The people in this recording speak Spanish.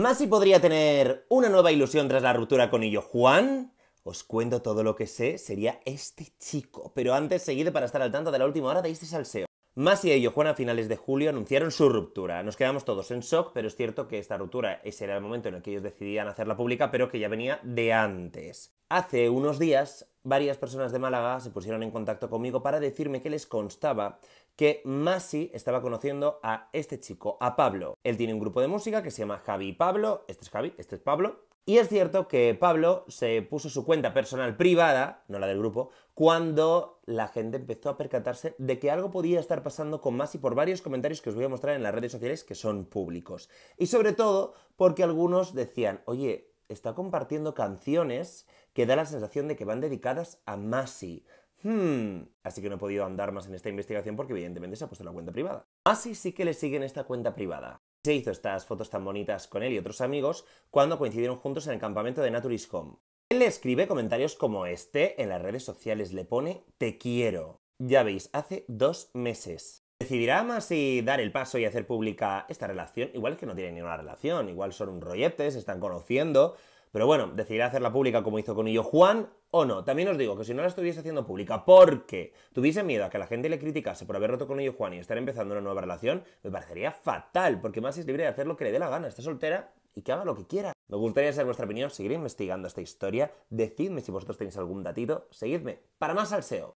Masi podría tener una nueva ilusión tras la ruptura con ello Juan. Os cuento todo lo que sé, sería este chico. Pero antes, seguid para estar al tanto de la última hora de este salseo. Masi y Illo Juan a finales de julio anunciaron su ruptura. Nos quedamos todos en shock, pero es cierto que esta ruptura, ese era el momento en el que ellos decidían hacerla pública, pero que ya venía de antes. Hace unos días, varias personas de Málaga se pusieron en contacto conmigo para decirme que les constaba que Masi estaba conociendo a este chico, a Pablo. Él tiene un grupo de música que se llama Javi y Pablo. Este es Javi, este es Pablo. Y es cierto que Pablo se puso su cuenta personal privada, no la del grupo, cuando la gente empezó a percatarse de que algo podía estar pasando con Masi por varios comentarios que os voy a mostrar en las redes sociales que son públicos. Y sobre todo porque algunos decían, oye, está compartiendo canciones que da la sensación de que van dedicadas a Masi. Hmm. Así que no he podido andar más en esta investigación porque evidentemente se ha puesto la cuenta privada. Así ah, sí que le siguen esta cuenta privada. Se hizo estas fotos tan bonitas con él y otros amigos cuando coincidieron juntos en el campamento de Naturist Home. Él le escribe comentarios como este en las redes sociales, le pone te quiero. Ya veis, hace dos meses. ¿Decidirá más y dar el paso y hacer pública esta relación? Igual es que no tienen ni una relación, igual son un rollete, se están conociendo, pero bueno, decidirá hacerla pública como hizo con ello Juan o no. También os digo que si no la estuviese haciendo pública porque tuviese miedo a que la gente le criticase por haber roto con ello Juan y estar empezando una nueva relación, me parecería fatal, porque más es libre de hacer lo que le dé la gana. Está soltera y que haga lo que quiera. Me gustaría saber vuestra opinión, Seguiré investigando esta historia. Decidme si vosotros tenéis algún datito, seguidme. Para más SEO.